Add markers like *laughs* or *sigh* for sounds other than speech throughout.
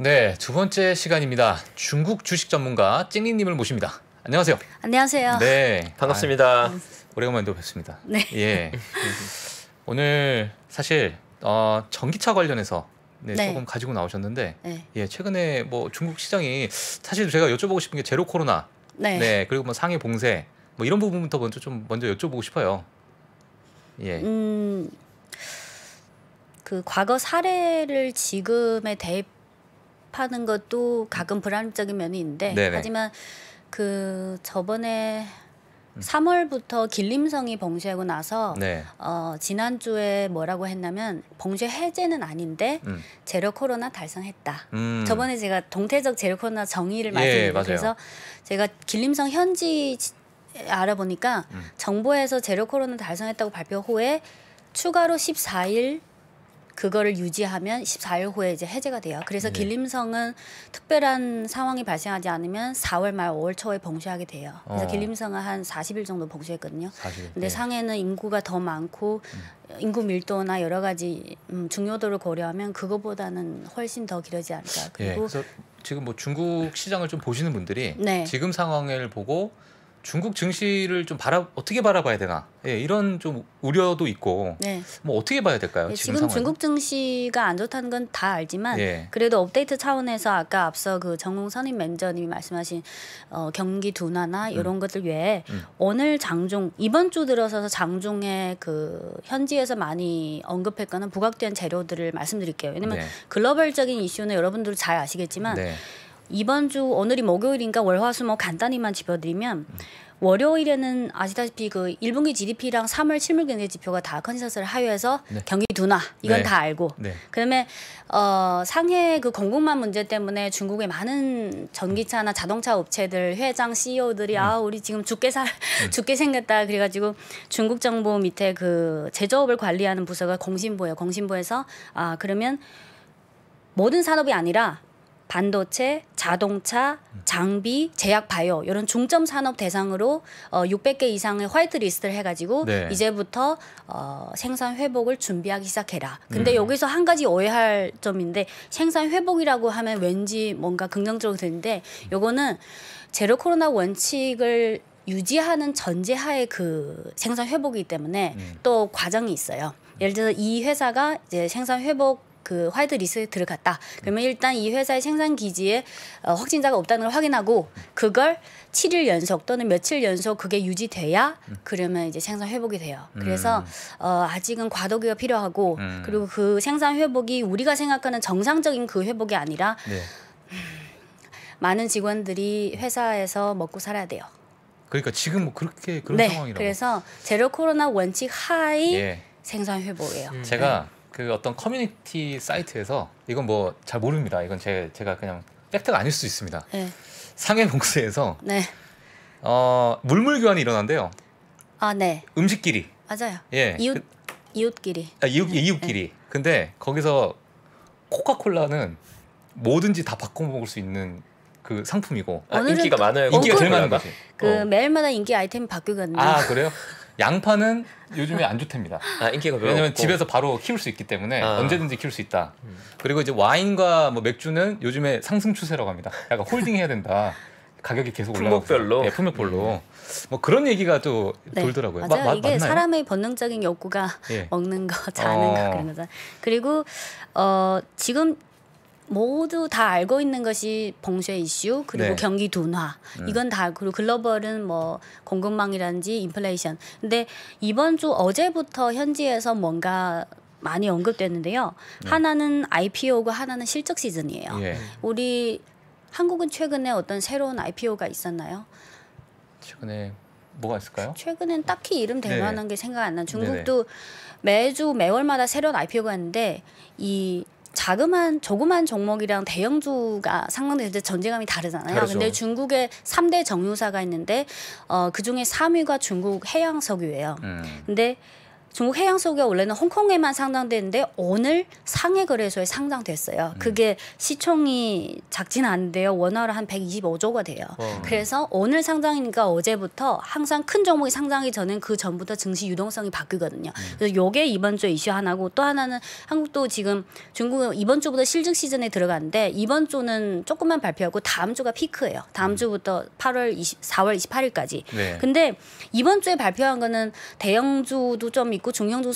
네, 두 번째 시간입니다. 중국 주식 전문가 찡리님을 모십니다. 안녕하세요. 안녕하세요. 네, 반갑습니다. 아 오래간만에 또 뵙습니다. 네. 예. 오늘 사실 어, 전기차 관련해서 네, 네, 조금 가지고 나오셨는데 네. 예, 최근에 뭐 중국 시장이 사실 제가 여쭤보고 싶은 게 제로 코로나 네. 네 그리고 뭐 상해 봉쇄 뭐 이런 부분부터 먼저 좀 먼저 여쭤보고 싶어요. 예. 음, 그 과거 사례를 지금에 대입 타협하는 것도 가끔 불안정적인 면이 있는데 네네. 하지만 그 저번에 3월부터 음. 길림성이 봉쇄하고 나서 네. 어, 지난주에 뭐라고 했냐면 봉쇄 해제는 아닌데 음. 제로 코로나 달성했다. 음. 저번에 제가 동태적 제로 코로나 정의를 말씀드렸서 예, 그래서 제가 길림성 현지 알아보니까 음. 정부에서 제로 코로나 달성했다고 발표 후에 추가로 14일 그거를 유지하면 14일 후에 이제 해제가 돼요. 그래서 네. 길림성은 특별한 상황이 발생하지 않으면 4월 말 5월 초에 봉쇄하게 돼요. 그래서 어. 길림성은 한 40일 정도 봉쇄했거든요. 4 0 근데 네. 상해는 인구가 더 많고 음. 인구 밀도나 여러 가지 음, 중요도를 고려하면 그거보다는 훨씬 더 길어지지 않을까. 예, 그리고 네, 지금 뭐 중국 시장을 좀 보시는 분들이 네. 지금 상황을 보고 중국 증시를 좀 바라 어떻게 바라봐야 되나 예, 이런 좀 우려도 있고 네. 뭐 어떻게 봐야 될까요? 예, 지금, 지금 중국 증시가 안 좋다는 건 다 알지만 예. 그래도 업데이트 차원에서 아까 앞서 그 정웅 선임 멘저님이 말씀하신 어, 경기 둔화나 이런 음. 것들 외에 음. 오늘 장종 이번 주 들어서서 장종의 그 현지에서 많이 언급했거나 부각된 재료들을 말씀드릴게요. 왜냐면 네. 글로벌적인 이슈는 여러분들 잘 아시겠지만. 네. 이번 주 오늘이 목요일인가 월화수목 뭐 간단히만 짚어드리면 월요일에는 아시다시피 그 1분기 GDP랑 3월 실물 경제 지표가 다 컨센서스를 하회해서 네. 경기 둔화 이건 네. 다 알고 네. 그다음에 어 상해 그 공급망 문제 때문에 중국의 많은 전기차나 자동차 업체들 회장 CEO들이 음. 아 우리 지금 죽게 살 음. *laughs* 죽게 생겼다 그래 가지고 중국 정부 밑에 그 제조업을 관리하는 부서가 공신부예요공신부에서아 그러면 모든 산업이 아니라 반도체, 자동차, 장비, 제약 바이오 이런 중점 산업 대상으로 어 600개 이상의 화이트 리스트를 해 가지고 네. 이제부터 어 생산 회복을 준비하기 시작해라. 근데 음. 여기서 한 가지 오해할 점인데 생산 회복이라고 하면 왠지 뭔가 긍정적으로 되는데 요거는 제로 코로나 원칙을 유지하는 전제하에 그 생산 회복이기 때문에 음. 또 과정이 있어요. 예를 들어서 이 회사가 이제 생산 회복 그 화이트 리스트를 갔다. 그러면 일단 이 회사의 생산 기지에 어, 확진자가 없다는 걸 확인하고 그걸 7일 연속 또는 며칠 연속 그게 유지돼야 그러면 이제 생산 회복이 돼요. 그래서 음. 어, 아직은 과도기가 필요하고 음. 그리고 그 생산 회복이 우리가 생각하는 정상적인 그 회복이 아니라 네. 음, 많은 직원들이 회사에서 먹고 살아야 돼요. 그러니까 지금 뭐 그렇게 그런 네, 상황이라고. 그래서 제로 코로나 원칙 하의 예. 생산 회복이에요. 음. 제가 네. 그 어떤 커뮤니티 사이트에서 이건 뭐 잘 모릅니다. 이건 제 제가 그냥 팩트가 아닐 수 있습니다. 네. 상해 봉쇄에서 네. 어, 물물 교환이 일어난대요. 아, 네. 음식끼리. 맞아요. 예. 이웃 그, 이웃끼리. 아, 이웃 네. 이웃끼리. 근데 거기서 코카콜라는 뭐든지 다 바꿔 먹을 수 있는 그 상품이고 아, 인기가 많아요. 인기가 제일 많은 거지. 그 어. 매일마다 인기 아이템이 바뀌거든요. 아 그래요? 양파는 요즘에 안 좋답니다. 아, 인기가 왜냐면 없고. 집에서 바로 키울 수 있기 때문에 아. 언제든지 키울 수 있다. 음. 그리고 이제 와인과 뭐 맥주는 요즘에 상승 추세라고 합니다. 약간 홀딩해야 된다. 가격이 계속 올라가고 품목별로 네, 품목별로 음. 뭐 그런 얘기가 또 네. 돌더라고요. 맞아요. 마, 마, 이게 맞나요? 사람의 본능적인 욕구가 예. 먹는 거, 자는 어. 거 그런 거죠. 그리고 어 지금 모두 다 알고 있는 것이 봉쇄 이슈 그리고 네. 경기 둔화 음. 이건 다 그리고 글로벌은 뭐 공급망이라든지 인플레이션 근데 이번 주 어제부터 현지에서 뭔가 많이 언급됐는데요 음. 하나는 IPO고 하나는 실적 시즌이에요 예. 우리 한국은 최근에 어떤 새로운 IPO가 있었나요? 최근에 뭐가 있을까요? 최근엔 딱히 이름 대 네. 만한 게 생각 안 나. 네. 중국도 네네. 매주 매월마다 새로운 IPO가 있는데 이 자그만 조그만 종목이랑 대형주가 상승될 때전재감이 다르잖아요. 다르죠. 근데 중국에 3대 정유사가 있는데 어, 그중에 3위가 중국 해양석유예요. 음. 근데 중국 해양 속에 원래는 홍콩에만 상장되는데 오늘 상해 거래소에 상장됐어요. 음. 그게 시총이 작진 않는데요 원화로 한 125조가 돼요. 어. 그래서 오늘 상장이니까 어제부터 항상 큰 종목이 상장이 저는 그 전부터 증시 유동성이 바뀌거든요. 음. 그래서 요게 이번 주에 이슈 하나고 또 하나는 한국도 지금 중국 은 이번 주부터 실증 시즌에 들어갔는데 이번 주는 조금만 발표하고 다음 주가 피크예요. 다음 음. 주부터 8월 20, 4월 28일까지. 네. 근데 이번 주에 발표한 거는 대형주도 좀 있고 중형도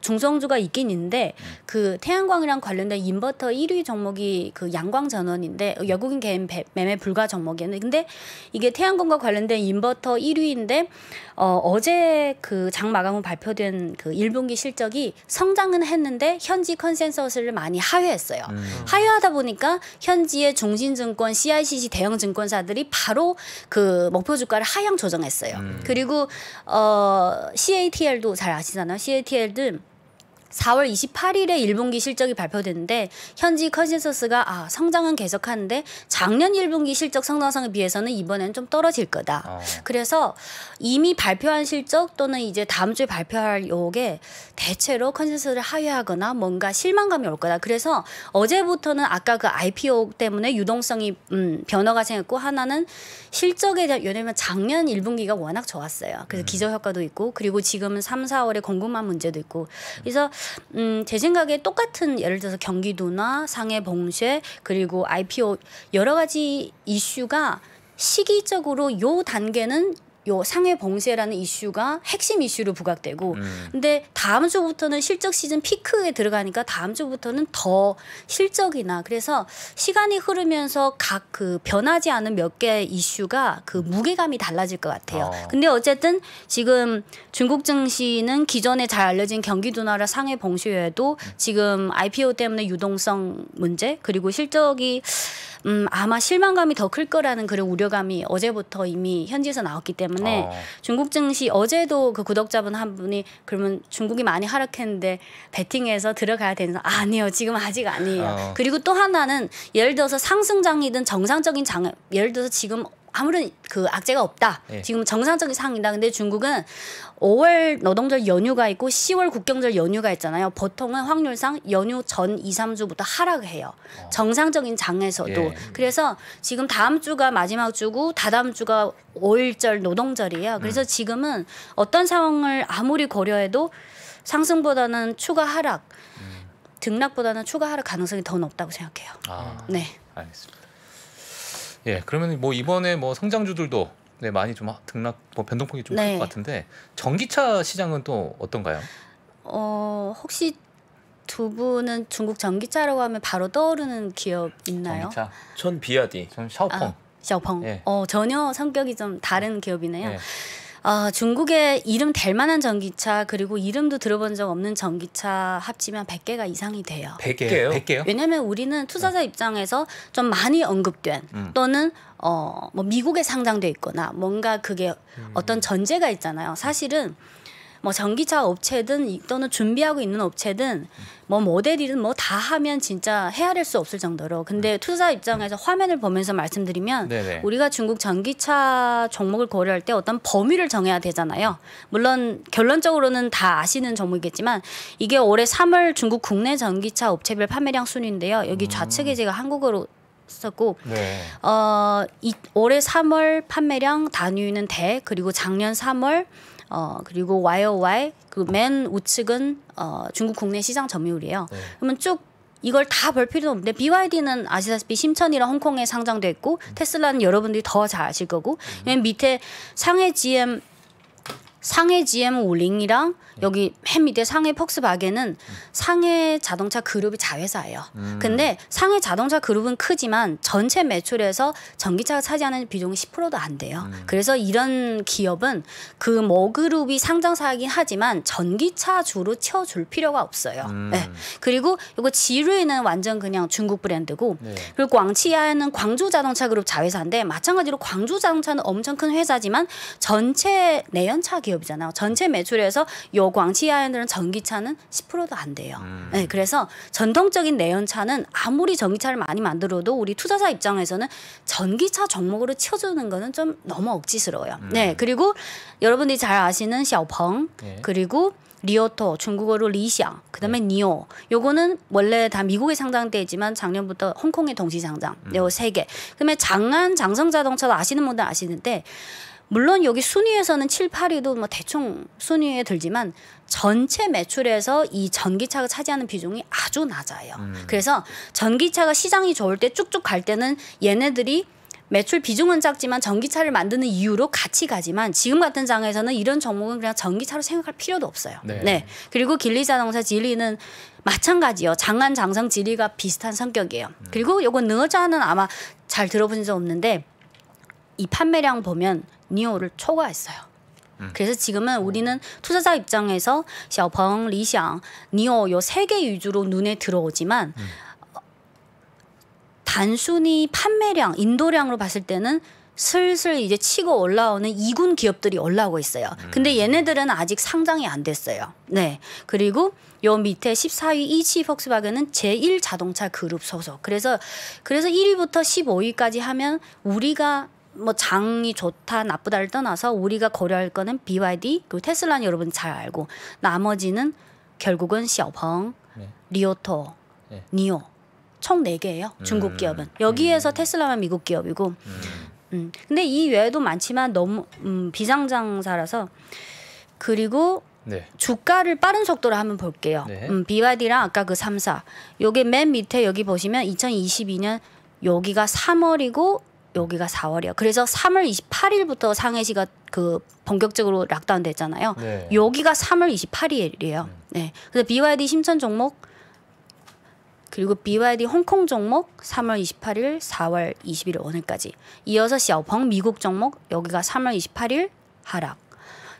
중성주가 있긴 있는데 음. 그 태양광이랑 관련된 인버터 1위 종목이 그 양광 전원인데 외국인 개인 매매 불가 종목이었는데 근데 이게 태양광과 관련된 인버터 1위인데 어 어제 그 장 마감 후 발표된 그 1분기 실적이 성장은 했는데 현지 컨센서스를 많이 하회했어요. 음. 하회하다 보니까 현지의 중신증권 CICC 대형 증권사들이 바로 그 목표 주가를 하향 조정했어요. 음. 그리고 어 CATL도 잘 아시잖아요. CATL은 4월 28일에 1분기 실적이 발표됐는데 현지 컨센서스가 아, 성장은 계속하는데 작년 1분기 실적 성장성에 비해서는 이번엔 좀 떨어질 거다. 아. 그래서 이미 발표한 실적 또는 이제 다음 주에 발표할 요게 대체로 컨센서스를 하회하거나 뭔가 실망감이 올 거다. 그래서 어제부터는 아까 그 IPO 때문에 유동성이 음, 변화가 생겼고 하나는 실적에 대한 왜냐면 작년 1분기가 워낙 좋았어요. 그래서 음. 기저 효과도 있고 그리고 지금은 3, 4월에 공급망 문제도 있고 그래서 음, 제 생각에 똑같은 예를 들어서 경기도나 상해 봉쇄 그리고 IPO 여러 가지 이슈가 시기적으로 요 단계는 요 상해 봉쇄라는 이슈가 핵심 이슈로 부각되고 음. 근데 다음 주부터는 실적 시즌 피크에 들어가니까 다음 주부터는 더 실적이나 그래서 시간이 흐르면서 각 그 변하지 않은 몇 개의 이슈가 그 무게감이 달라질 것 같아요. 어. 근데 어쨌든 지금 중국 증시는 기존에 잘 알려진 경기도 나라 상해 봉쇄에도 지금 IPO 때문에 유동성 문제 그리고 실적이 음 아마 실망감이 더 클 거라는 그런 우려감이 어제부터 이미 현지에서 나왔기 때문에 때문에 어. 중국 증시 어제도 그 구독자분 한 분이 그러면 중국이 많이 하락했는데 베팅해서 들어가야 되는 아, 니요 지금 아직 아니에요. 어. 그리고 또 하나는 예를 들어서 상승장이든 정상적인 장 예를 들어서 지금 아무런 그 악재가 없다. 예. 지금 정상적인 상황이다. 근데 중국은 5월 노동절 연휴가 있고 10월 국경절 연휴가 있잖아요. 보통은 확률상 연휴 전 2, 3주부터 하락해요. 을 어. 정상적인 장에서도. 예. 그래서 지금 다음 주가 마지막 주고 다다음 주가 5일절 노동절이에요. 그래서 음. 지금은 어떤 상황을 아무리 고려해도 상승보다는 추가 하락, 음. 등락보다는 추가 하락 가능성이 더 높다고 생각해요. 아. 네. 알겠습니다. 예, 그러면 뭐 이번에 뭐 성장주들도 네, 많이 좀 등락 뭐 변동폭이 좀 클것 네. 같은데 전기차 시장은 또 어떤가요? 어, 혹시 두 분은 중국 전기차라고 하면 바로 떠오르는 기업 있나요? 전기차. 전 비아디. 전 샤오펑. 아, 샤오펑. 예. 어, 전혀 성격이 좀 다른 기업이네요. 예. 어, 아, 중국의 이름 될 만한 전기차 그리고 이름도 들어본 적 없는 전기차 합치면 100개가 이상이 돼요. 100개요? 100개요? 왜냐면 우리는 투자자 네. 입장에서 좀 많이 언급된 음. 또는 어, 뭐 미국에 상장돼 있거나 뭔가 그게 음. 어떤 전제가 있잖아요. 사실은 뭐 전기차 업체든 또는 준비하고 있는 업체든 뭐 모델이든 뭐 다 하면 진짜 헤아릴 수 없을 정도로 근데 음. 투자 입장에서 화면을 보면서 말씀드리면 네네. 우리가 중국 전기차 종목을 고려할 때 어떤 범위를 정해야 되잖아요. 물론 결론적으로는 다 아시는 종목이겠지만 이게 올해 3월 중국 국내 전기차 업체별 판매량 순인데요. 여기 음. 좌측에 제가 한국어로 썼고 네. 어, 이, 올해 3월 판매량 단위는 대 그리고 작년 3월 어, 그리고 YOY 그맨 우측은 어, 중국 국내 시장 점유율이에요. 네. 그러면 쭉 이걸 다 볼 필요는 없는데 BYD는 아시다시피 심천이랑 홍콩에 상장돼 있고 음. 테슬라는 여러분들이 더 잘 아실 거고 음. 밑에 상해 GM 상해 GM 올링이랑 음. 여기 맨 밑에 상해 폭스바겐은 음. 상해 자동차 그룹이 자회사예요. 음. 근데 상해 자동차 그룹은 크지만 전체 매출에서 전기차가 차지하는 비중이 10%도 안 돼요. 음. 그래서 이런 기업은 그 머그룹이 뭐 상장사이긴 하지만 전기차 주로 채워줄 필요가 없어요. 음. 네. 그리고 이거 지루에는 완전 그냥 중국 브랜드고 네. 그리고 광치아에는 광주 자동차 그룹 자회사인데 마찬가지로 광주 자동차는 엄청 큰 회사지만 전체 내연차 기업 기업이잖아요. 전체 매출에서 요 광치하연들은 전기차는 10%도 안 돼요. 음. 네, 그래서 전통적인 내연차는 아무리 전기차를 많이 만들어도 우리 투자자 입장에서는 전기차 종목으로 쳐주는 거는 좀 너무 억지스러워요. 음. 네, 그리고 여러분들이 잘 아시는 샤오펑 네. 그리고 리오토 중국어로 리샹 그다음에 네. 니오 요거는 원래 다 미국에 상장돼 있지만 작년부터 홍콩에 동시 상장 음. 요세개 그다음에 장안 장성 자동차도 아시는 분들 아시는데 물론 여기 순위에서는 7, 8위도 뭐 대충 순위에 들지만 전체 매출에서 이 전기차가 차지하는 비중이 아주 낮아요. 음. 그래서 전기차가 시장이 좋을 때 쭉쭉 갈 때는 얘네들이 매출 비중은 작지만 전기차를 만드는 이유로 같이 가지만 지금 같은 장에서는 이런 종목은 그냥 전기차로 생각할 필요도 없어요. 네. 네. 그리고 길리자동차 진리는 마찬가지요. 장안 장성 진리가 비슷한 성격이에요. 음. 그리고 요건 너자는 아마 잘 들어본 적 없는데 이 판매량 보면 니오를 초과했어요. 음. 그래서 지금은 우리는 투자자 입장에서 샤오펑, 리샹, 니오 요 세 개 위주로 눈에 들어오지만 음. 단순히 판매량, 인도량으로 봤을 때는 슬슬 이제 치고 올라오는 이군 기업들이 올라오고 있어요. 음. 근데 얘네들은 아직 상장이 안 됐어요. 네. 그리고 요 밑에 14위 이치 폭스바겐은 제1 자동차 그룹 소속. 그래서 그래서 1위부터 15위까지 하면 우리가 뭐 장이 좋다 나쁘다를 떠나서 우리가 고려할 거는 BYD 그리고 테슬라는 여러분 잘 알고 나머지는 결국은 시어펑, 네. 리오토, 네. 니오 총 네개예요 음. 중국 음. 기업은 여기에서 음. 테슬라만 미국 기업이고 음. 음. 근데 이 외에도 많지만 너무 음, 비상장사라서 그리고 네. 주가를 빠른 속도로 한번 볼게요. 네. 음, BYD랑 아까 그 3사. 요게 맨 밑에 여기 보시면 2022년 여기가 3월이고 여기가 4월이요. 그래서 3월 28일부터 상해시가 그 본격적으로 락다운 됐잖아요. 네. 여기가 3월 28일이에요. 음. 네. 그래서 BYD 심천 종목 그리고 BYD 홍콩 종목 3월 28일, 4월 21일 오늘까지. 이어서 샤오펑 미국 종목 여기가 3월 28일 하락.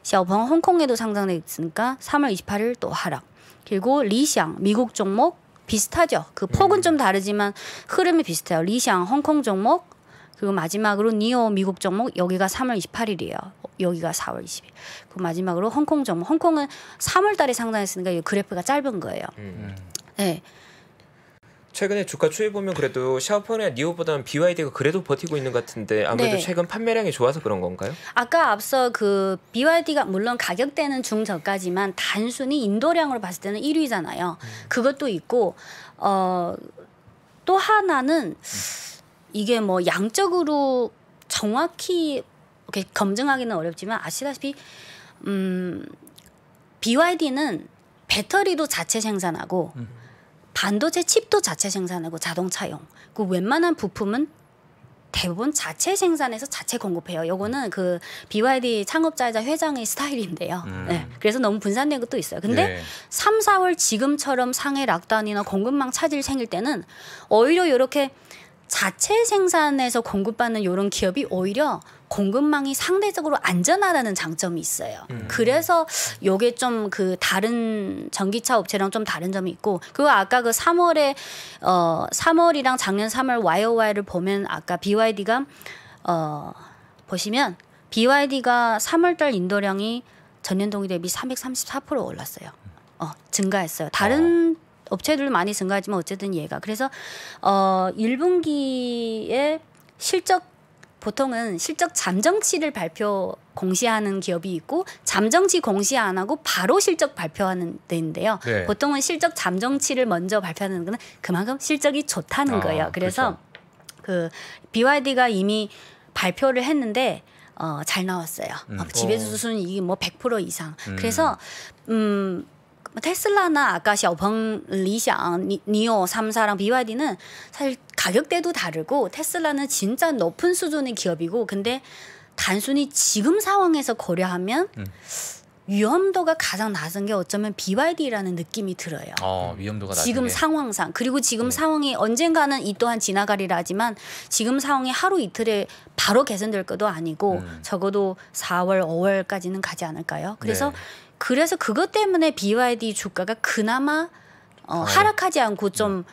샤오펑 홍콩에도 상장돼 있으니까 3월 28일 또 하락. 그리고 리샹 미국 종목 비슷하죠. 그 폭은 음. 좀 다르지만 흐름이 비슷해요. 리샹 홍콩 종목 그리고 마지막으로 니어 미국 종목 여기가 3월 28일이에요. 여기가 4월 20일. 그 마지막으로 홍콩 종목. 홍콩은 3월 달에 상단했으니까 이 그래프가 짧은 거예요. 음. 네. 최근에 주가 추이 보면 그래도 샤오펑이나 니오보다는 BYD가 그래도 버티고 있는 것 같은데 아무래도 네. 최근 판매량이 좋아서 그런 건가요? 아까 앞서 그 BYD가 물론 가격대는 중저가지만 단순히 인도량으로 봤을 때는 1위잖아요. 음. 그것도 있고 어, 또 하나는 음. 이게 뭐 양적으로 정확히 이렇게 검증하기는 어렵지만 아시다시피 음, BYD는 배터리도 자체 생산하고 음. 반도체 칩도 자체 생산하고 자동차용 그 웬만한 부품은 대부분 자체 생산해서 자체 공급해요. 요거는 그 BYD 창업자이자 회장의 스타일인데요. 음. 네. 그래서 너무 분산된 것도 있어요. 근데 예. 삼사월 지금처럼 상해 락단이나 공급망 차질 생길 때는 오히려 이렇게 자체 생산에서 공급받는 이런 기업이 오히려 공급망이 상대적으로 안전하다는 장점이 있어요. 음. 그래서 요게 좀 그 다른 전기차 업체랑 좀 다른 점이 있고 그거 아까 그 3월에 어 3월이랑 작년 3월 YOY를 보면 아까 BYD가 어 보시면 BYD가 3월달 인도량이 전년 동기 대비 334% 올랐어요. 어 증가했어요. 다른 어. 업체들도 많이 증가하지만 어쨌든 얘가 그래서 어 1분기에 실적 보통은 실적 잠정치를 발표 공시하는 기업이 있고 잠정치 공시 안 하고 바로 실적 발표하는 데인데요. 네. 보통은 실적 잠정치를 먼저 발표하는 거는 그만큼 실적이 좋다는 아, 거예요. 그래서 그렇죠. 그 BYD가 이미 발표를 했는데 어, 잘 나왔어요. 음. 어, 지배주수는 어. 이게 뭐100% 이상. 음. 그래서 음뭐 테슬라나 아까 샤오펑 리샹 니오 삼사랑 BYD는 사실 가격대도 다르고 테슬라는 진짜 높은 수준의 기업이고 근데 단순히 지금 상황에서 고려하면 음. 위험도가 가장 낮은 게 어쩌면 BYD라는 느낌이 들어요. 어, 위험도가 지금 게. 상황상 그리고 지금 네. 상황이 언젠가는 이 또한 지나가리라 하지만 지금 상황이 하루 이틀에 바로 개선될 것도 아니고 음. 적어도 4월, 5월까지는 가지 않을까요? 그래서 네. 그래서 그것 때문에 BYD 주가가 그나마 어, 아, 예. 하락하지 않고 음. 좀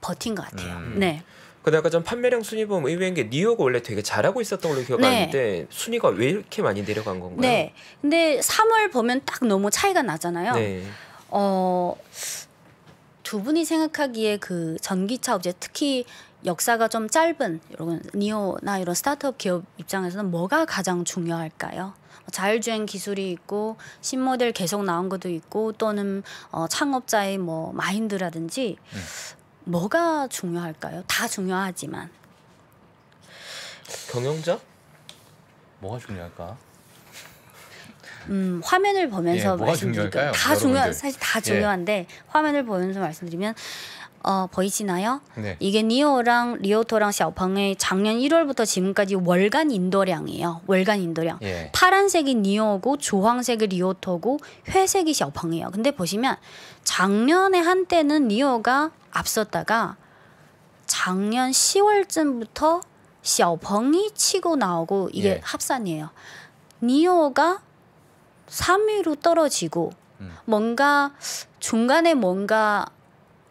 버틴 것 같아요. 음. 네. 근데 아까 전 판매량 순위 보면 의외인 게 뉴욕이 원래 되게 잘하고 있었던 걸로 기억하는데 네. 순위가 왜 이렇게 많이 내려간 건가요? 네. 근데 3월 보면 딱 너무 차이가 나잖아요. 네. 어, 두 분이 생각하기에 그 전기차 업체 특히 역사가 좀 짧은 이런 니오나 이런 스타트업 기업 입장에서는 뭐가 가장 중요할까요? 자율주행 기술이 있고 신모델 계속 나온 것도 있고 또는 어, 창업자의 뭐 마인드라든지 네. 뭐가 중요할까요? 다 중요하지만 경영자 뭐가 중요할까? 음, 화면을 보면서 예, 말씀드릴까요? 다 중요 사실 다 예. 중요한데 예. 화면을 보면서 말씀드리면 어, 보이시나요? 네. 이게 니오랑 리오토랑 샤오펑의 작년 1월부터 지금까지 월간 인도량이에요. 월간 인도량. 예. 파란색이 니오고 주황색이 리오토고 회색이 샤오펑이에요. 근데 보시면 작년에 한때는 니오가 앞섰다가 작년 10월쯤부터 샤오펑이 치고 나오고 이게 예. 합산이에요. 니오가 3위로 떨어지고 음. 뭔가 중간에 뭔가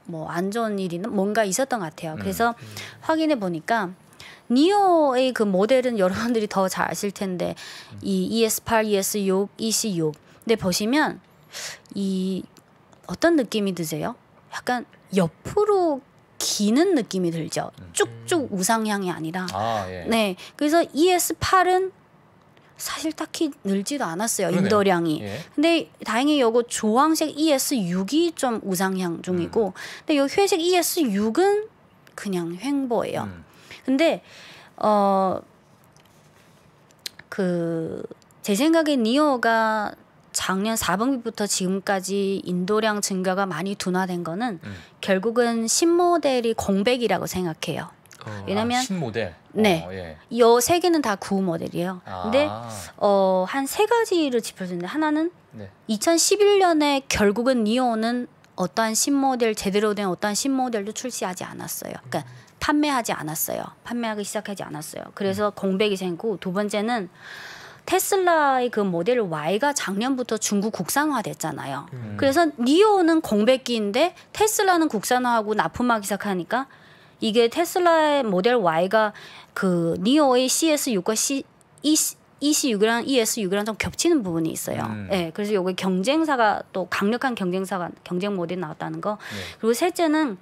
뭐안 좋은 일이 뭔가 있었던 것 같아요. 음, 그래서 음. 확인해 보니까 니오의 그 모델은 *laughs* 여러분들이 더 잘 아실 텐데 음. 이 ES8, ES6, EC6. 근데 보시면 이 어떤 느낌이 드세요? 약간 옆으로 기는 느낌이 들죠. 음. 쭉쭉 우상향이 아니라. 아, 예. 네. 그래서 ES8은 사실 딱히 늘지도 않았어요. 그러네요. 인도량이 예. 근데 다행히 요거 조황색 ES6이 좀 우상향 중이고 음. 근데 요 회색 ES6은 그냥 횡보예요. 음. 근데 어 그 제 생각에 니오가 작년 4분기부터 지금까지 인도량 증가가 많이 둔화된 거는 음. 결국은 신모델이 공백이라고 생각해요. 어, 아, 왜냐면 아, 신모델. 네. 어, 예. 이세 개는 다구호 모델이에요. 아. 근데 어, 한 세 가지를 짚어주는데 하나는 네. 2011년에 결국은 니오는 어떠한 신모델 제대로 된 어떠한 신모델도 출시하지 않았어요. 그러니까 음. 판매하지 않았어요. 판매하기 시작하지 않았어요. 그래서 음. 공백이 생기고 두 번째는 테슬라의 그 모델 Y가 작년부터 중국 국산화됐잖아요. 음. 그래서 니오는 공백기인데 테슬라는 국산화하고 납품하기 시작하니까 이게 테슬라의 모델 Y가 그 니오의 CS6과 C, E, EC6이랑 ES6이랑 좀 겹치는 부분이 있어요. 음. 네, 그래서 요게 경쟁사가 또 강력한 경쟁사가 경쟁 모델이 나왔다는 거. 네. 그리고 셋째는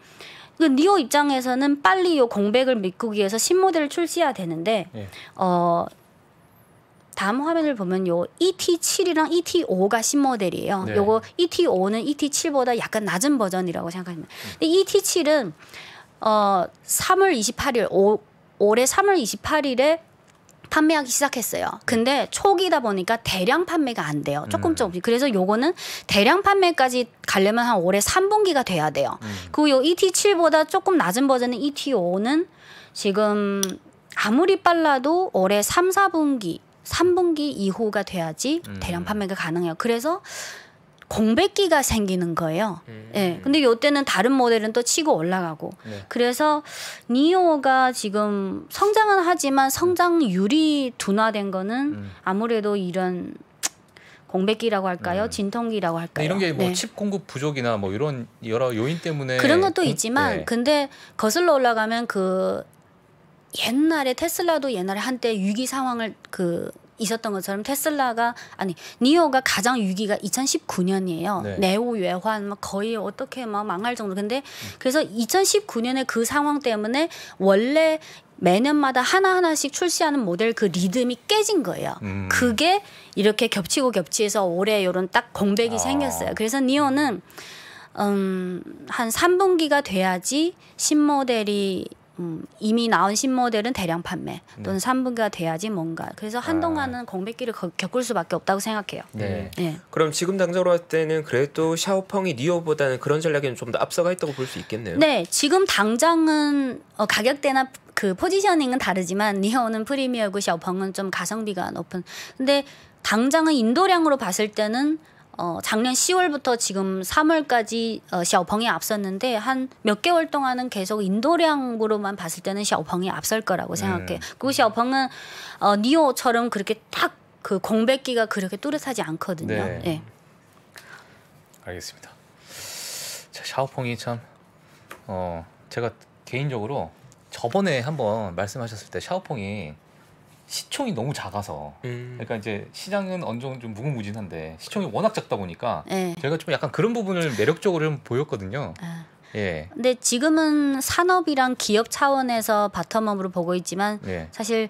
그 니오 입장에서는 빨리 요 공백을 메꾸기 위해서 신모델을 출시해야 되는데 네. 어 다음 화면을 보면 요 ET7이랑 ET5가 신모델이에요. 네. 요거 ET5는 ET7보다 약간 낮은 버전이라고 생각하시면. 음. 근데 ET7은 어, 3월 28일 오, 올해 3월 28일에 판매하기 시작했어요. 근데 초기다 보니까 대량 판매가 안 돼요. 조금 음. 조금씩. 그래서 요거는 대량 판매까지 가려면 한 올해 3분기가 돼야 돼요. 음. 그리고 요 ET7보다 조금 낮은 버전인 ET5는 지금 아무리 빨라도 올해 3, 4분기, 3분기 이후가 돼야지 음. 대량 판매가 가능해요. 그래서 공백기가 생기는 거예요. 음. 예. 근데 요때는 다른 모델은 또 치고 올라가고. 네. 그래서 니오가 지금 성장은 하지만 성장률이 둔화된 거는 음. 아무래도 이런 공백기라고 할까요? 음. 진통기라고 할까요? 이런 게뭐 네. 공급 부족이나 뭐 이런 여러 요인 때문에 그런 것도 공... 있지만 네. 근데 거슬러 올라가면 그 옛날에 테슬라도 옛날에 한때 위기 상황을 그 있었던 것처럼 테슬라가 아니 니오가 가장 위기가 2019년이에요. 네. 네오 외환 거의 어떻게 막 망할 정도. 근데 그래서 2019년에 그 상황 때문에 원래 매년마다 하나하나씩 출시하는 모델 그 리듬이 깨진 거예요. 음. 그게 이렇게 겹치고 겹치해서 올해 요런 딱 공백이 아. 생겼어요. 그래서 니오는 음, 한 3분기가 돼야지 신모델이 음, 이미 나온 신모델은 대량 판매 또는 음. 산분기가 돼야지 뭔가 그래서 아. 한동안은 아. 공백기를 겪을 수밖에 없다고 생각해요. 네. 네. 그럼 지금 당장으로 할 때는 그래도 샤오펑이 니오보다는 그런 전략에는 좀 더 앞서가 있다고 볼 수 있겠네요. 네, 지금 당장은 어, 가격대나 그 포지셔닝은 다르지만 니오는 프리미어고 샤오펑은 좀 가성비가 높은. 근데 당장은 인도량으로 봤을 때는 어, 작년 10월부터 지금 3월까지 어, 샤오펑이 앞섰는데 한 몇 개월 동안은 계속 인도량으로만 봤을 때는 샤오펑이 앞설 거라고 생각해요. 네. 그 샤오펑은 어, 니오처럼 그렇게 딱 그 공백기가 그렇게 뚜렷하지 않거든요. 네. 네. 알겠습니다. 자, 샤오펑이 참 어, 제가 개인적으로 저번에 한번 말씀하셨을 때 샤오펑이 시총이 너무 작아서 음. 그러니까 이제 시장은 어느 정도 좀 무궁무진한데 시총이 워낙 작다 보니까 네. 예. 저희가 좀 약간 그런 부분을 매력적으로 좀 보였거든요. 아. 예. 근데 지금은 산업이랑 기업 차원에서 바텀업으로 보고 있지만 예. 사실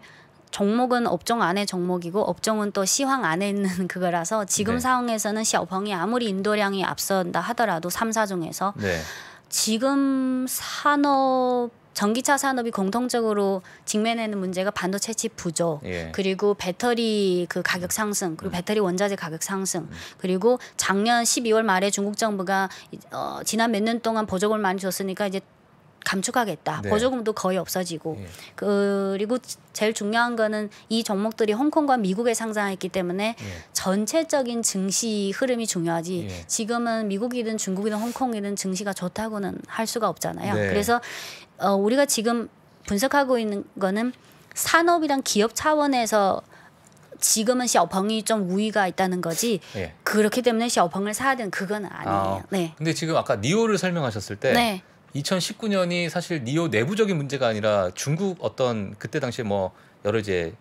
종목은 업종 안에 종목이고 업종은 또 시황 안에 있는 *laughs* 그거라서 지금 네. 상황에서는 시황이 아무리 인도량이 앞선다 하더라도 3, 4종에서 네. 지금 산업 전기차 산업이 공통적으로 직면하는 문제가 반도 체취 부족, 예. 그리고 배터리 그 가격 상승, 그리고 음. 배터리 원자재 가격 상승, 음. 그리고 작년 12월 말에 중국 정부가 어, 지난 몇 년 동안 보조금을 많이 줬으니까 이제 감축하겠다. 네. 보조금도 거의 없어지고 예. 그리고 제일 중요한 거는 이 종목들이 홍콩과 미국에 상장했기 때문에 예. 전체적인 증시 흐름이 중요하지. 예. 지금은 미국이든 중국이든 홍콩이든 증시가 좋다고는 할 수가 없잖아요. 네. 그래서 어, 우리가 지금 분석하고 있는 거는 산업이랑 기업 차원에서 지금은 샤오펑이 좀 우위가 있다는 거지 예. 그렇기 때문에 샤오펑을 사야 되는 그건 아, 아니에요. 아, 네. 근데 지금 아까 니오를 설명하셨을 때 네. 2019년이 사실 니오 내부적인 문제가 아니라 중국 어떤 그때 당시에 뭐 여러 이제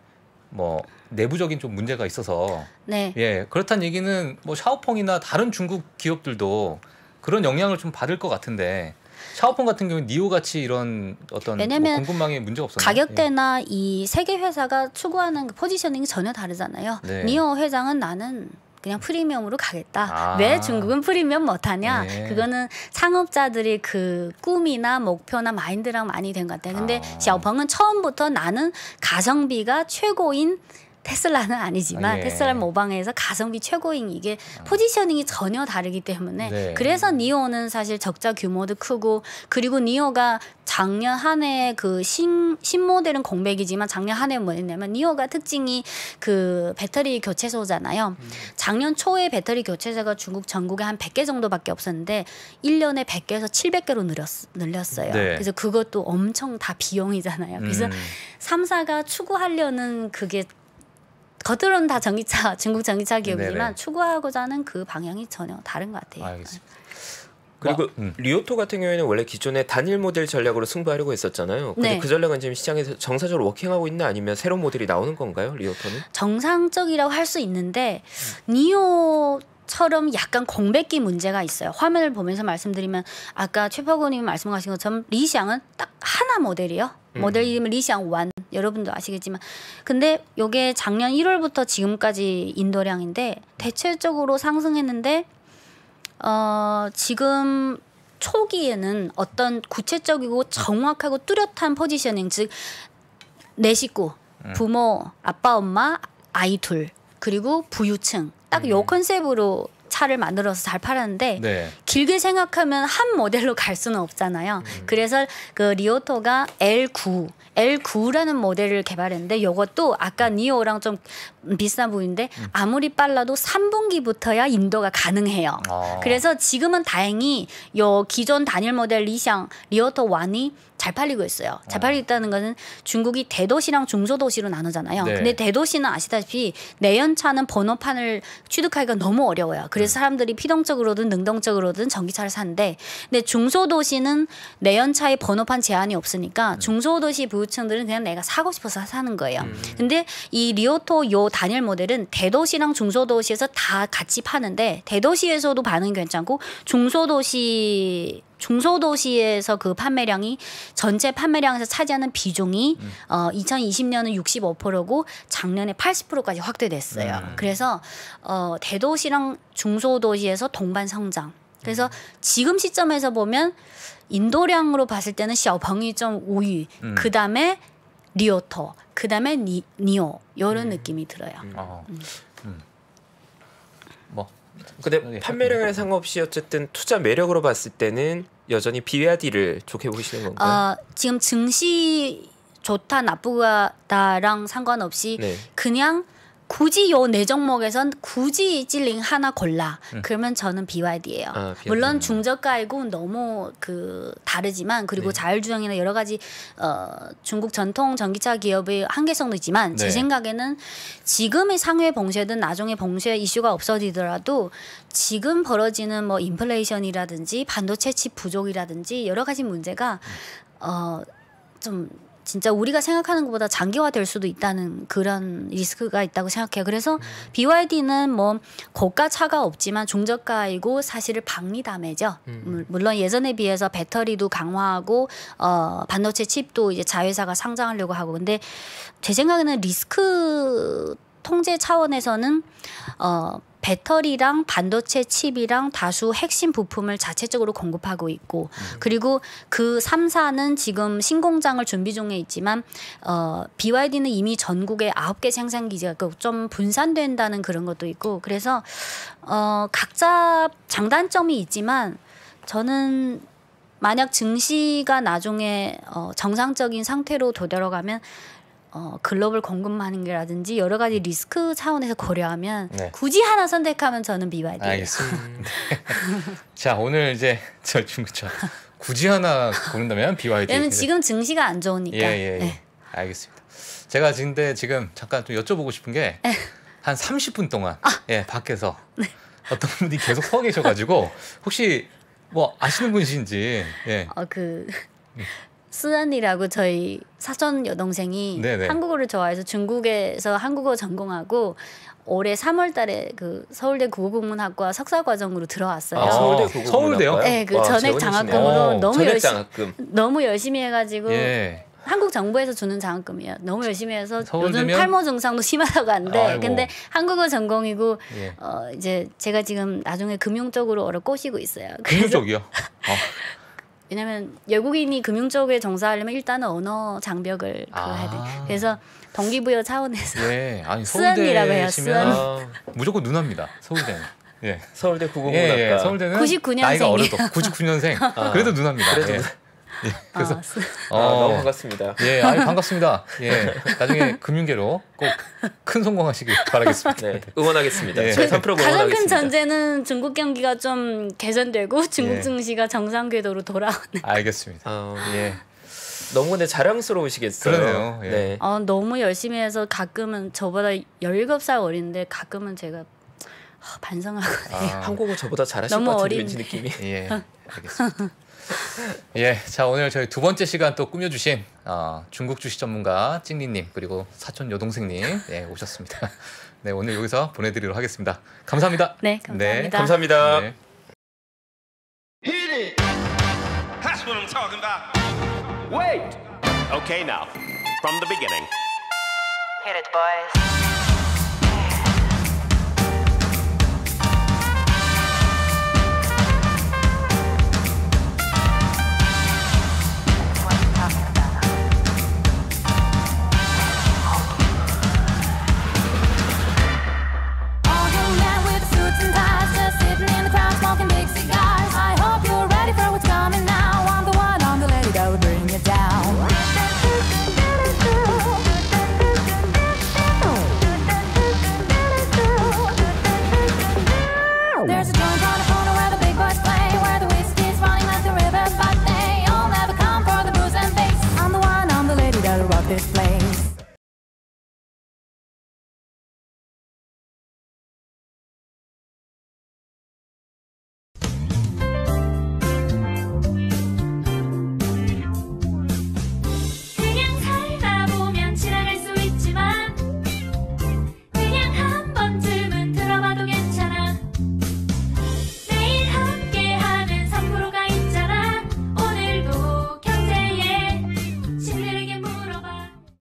뭐 내부적인 좀 문제가 있어서 네. 예 그렇다는 얘기는 뭐 샤오펑이나 다른 중국 기업들도 그런 영향을 좀 받을 것 같은데 샤오폰 같은 경우는 니오 같이 이런 어떤 뭐 공급망에 문제 없었나요? 가격대나 예. 이세 계 회사가 추구하는 그 포지셔닝이 전혀 다르잖아요. 네. 니오 회장은 나는 그냥 프리미엄으로 가겠다. 아. 왜 중국은 프리미엄 못하냐? 네. 그거는 상업자들이 그 꿈이나 목표나 마인드랑 많이 된 것 같아요. 근데 아. 샤오펑은 처음부터 나는 가성비가 최고인 테슬라는 아니지만 아, 예. 테슬라 모방에서 가성비 최고인 이게 아. 포지셔닝이 전혀 다르기 때문에 네. 그래서 니오는 사실 적자 규모도 크고 그리고 니오가 작년 한 해 그신 신모델은 공백이지만 작년 한 해 뭐였냐면 니오가 특징이 그 배터리 교체소잖아요. 음. 작년 초에 배터리 교체소가 중국 전국에 한 100개 정도밖에 없었는데 1년에 100개에서 700개로 늘렸, 어요 네. 그래서 그것도 엄청 다 비용이잖아요. 그래서 음. 3사가 추구하려는 그게 겉으로는 다 전기차 *laughs* 중국 전기차 기업이지만 네네. 추구하고자 하는 그 방향이 전혀 다른 것 같아요. 알겠습니다. 어, 그리고 와, 음. 리오토 같은 경우에는 원래 기존의 단일 모델 전략으로 승부하려고 했었잖아요. 근데 네. 그 전략은 지금 시장에서 정상적으로 워킹하고 있나 아니면 새로운 모델이 나오는 건가요, 리오토는? 정상적이라고 할 수 있는데 음. 니오 처럼 약간 공백기 문제가 있어요. 화면을 보면서 말씀드리면 아까 최파고님 말씀하신 것처럼 리샹은 딱 하나 모델이요. 음. 모델 이름은 리샹 1. 여러분도 아시겠지만 근데 요게 작년 1월부터 지금까지 인도량인데 대체적으로 상승했는데 어 지금 초기에는 어떤 구체적이고 정확하고 뚜렷한 포지셔닝 즉내 식구 음. 부모 아빠 엄마 아이 둘 그리고 부유층 딱요 음. 컨셉으로 차를 만들어서 잘 팔았는데 네. 길게 생각하면 한 모델로 *laughs* 갈 수는 없잖아요. 음. 그래서 그 리오토가 L9 L9라는 모델을 개발했는데 요것도 아까 니오랑 좀 비슷한 부분인데 음. 아무리 빨라도 3분기부터야 인도가 가능해요. 아. 그래서 지금은 다행히 요 기존 단일 모델 리샹 리오토 1이 잘 팔리고 있어요. 잘 어. 팔리다는 것은 중국이 대도시랑 중소도시로 나누잖아요. 네. 근데 대도시는 아시다시피 내연차는 번호판을 취득하기가 너무 어려워요. 그래서 음. 사람들이 피동적으로든 능동적으로든 전기차를 사는데 근데 중소도시는 내연차의 번호판 제한이 없으니까 음. 중소도시 부유층들은 그냥 내가 사고 싶어서 사는 거예요. 음. 근데 이 리오토 요 단일 모델은 대도시랑 중소도시에서 다 같이 파는데 대도시에서도 반응 이 괜찮고 중소도시 중소도시에서 그 판매량이 전체 판매량에서 차지하는 비중이 음. 어, 2020년은 65%고 작년에 80%까지 확대됐어요. 음. 그래서 어, 대도시랑 중소도시에서 동반 성장. 그래서 지금 시점에서 보면 인도량으로 봤을 때는 샤오펑이 좀 5위, 음. 그 다음에 리오터, 그 다음에 니오 이런 음. 느낌이 들어요. 어. 근데 판매량에 상관없이 어쨌든 투자 매력으로 봤을 때는 여전히 BYD를 좋게 보시는 건가요? 어, 지금 증시 좋다 나쁘다랑 상관없이 네. 그냥 굳이 요 내정목에선 굳이 찔링 하나 골라. 응. 음. 그러면 저는 BYD예요. 아, 물론 중저가이고 너무 그 다르지만 그리고 네. 자율주행이나 여러 가지 어 중국 전통 전기차 기업의 한계성도 있지만 네. 제 생각에는 지금의 상회 봉쇄든 나중에 봉쇄 이슈가 없어지더라도 지금 벌어지는 뭐 인플레이션이라든지 반도체 칩 부족이라든지 여러 가지 문제가 음. 어, 어좀 진짜 우리가 생각하는 것보다 장기화될 수도 있다는 그런 리스크가 있다고 생각해요. 그래서 BYD는 뭐 고가 차가 없지만 중저가이고 사실을 박리담해죠. 음. 물론 예전에 비해서 배터리도 강화하고 어 반도체 칩도 이제 자회사가 상장하려고 하고 근데 제 생각에는 리스크 통제 차원에서는 어 배터리랑 반도체 칩이랑 다수 핵심 부품을 자체적으로 공급하고 있고 음. 그리고 그 3사는 지금 신공장을 준비 중에 있지만 어, BYD는 이미 전국에 9개 생산 기지가 좀 분산된다는 그런 것도 있고 그래서 어, 각자 장단점이 있지만 저는 만약 증시가 나중에 어, 정상적인 상태로 되돌아가면 어, 글로벌 공급망이라든지 하 여러 가지 음. 리스크 차원에서 고려하면 네. 굳이 하나 선택하면 저는 BYD. 알겠습니다. *laughs* 네. 자 오늘 이제 *laughs* 저 친구죠. 굳이 하나 고른다면 BYD. 왜냐면 지금 증시가 안 좋으니까. 예예. 예, 예, 네. 알겠습니다. 제가 근데 지금 잠깐 좀 여쭤보고 싶은 게 한 30분 동안 아. 예 밖에서 네. 어떤 분이 계속 서 계셔가지고 혹시 뭐 아시는 분이신지. 예. 어그 네. 수안이라고 저희 사촌 여동생이 네네. 한국어를 좋아해서 중국에서 한국어 전공하고 올해 3월달에 그 서울대 국어국문학과 석사 과정으로 들어왔어요. 아, 서울대 아, 서울대요? 네, 그 와, 전액 장학금으로 너무 전액 열심히 장학금. 너무 열심히 해가지고 예. 한국 정부에서 주는 장학금이에요. 너무 열심히 해서 요즘 탈모 증상도 심하다고 하는데 아이고. 근데 한국어 전공이고 예. 어 이제 제가 지금 나중에 금융 쪽으로 얼어 꼬시고 있어요. 금융 쪽이요? 어. *laughs* 왜냐면 외국인이 금융 쪽에 종사하려면 일단은 언어 장벽을 그어 해야 돼. 아. 그래서 동기부여 차원에서 네, 아니 서울대라고 해요. 수안 아, 무조건 누나입니다. 서울대는. 예. 서울대 국어공학과. 예, 예. 서울대는 99년생이. 나이 99년생. 아. 그래도 누나입니다. 그래도 예. 예, 아, 그래서 아, 어, 너무 반갑습니다. 예, 아유, 반갑습니다. 예, 나중에 금융계로 꼭 큰 성공하시길 바라겠습니다. 네, 응원하겠습니다. 예. 저희 3%응 가장 큰 전제는 중국 경기가 좀 개선되고 예. 중국 증시가 정상 궤도로 돌아오는. 알겠습니다. 어, 예. 너무 근데 자랑스러우시겠어요. 그러네요. 예. 네. 어, 너무 열심히 해서 가끔은 저보다 17살 어린데 가끔은 제가 어, 반성하고 아, 한국어 저보다 잘하실 것 같은 어린데. 왠지 느낌이. 예. 알겠습니다. *laughs* *laughs* 예, 자 오늘 저희 두 번째 시간 또 꾸며주신 어, 중국 주식 전문가 찡리님 그리고 사촌 여동생님 예, 오셨습니다. *laughs* 네, 오늘 여기서 보내드리도록 하겠습니다. 감사합니다. 네, 감사합니다. 네, 감사합니다. 네. Wait. Okay, now from the beginning. Hit it, boys.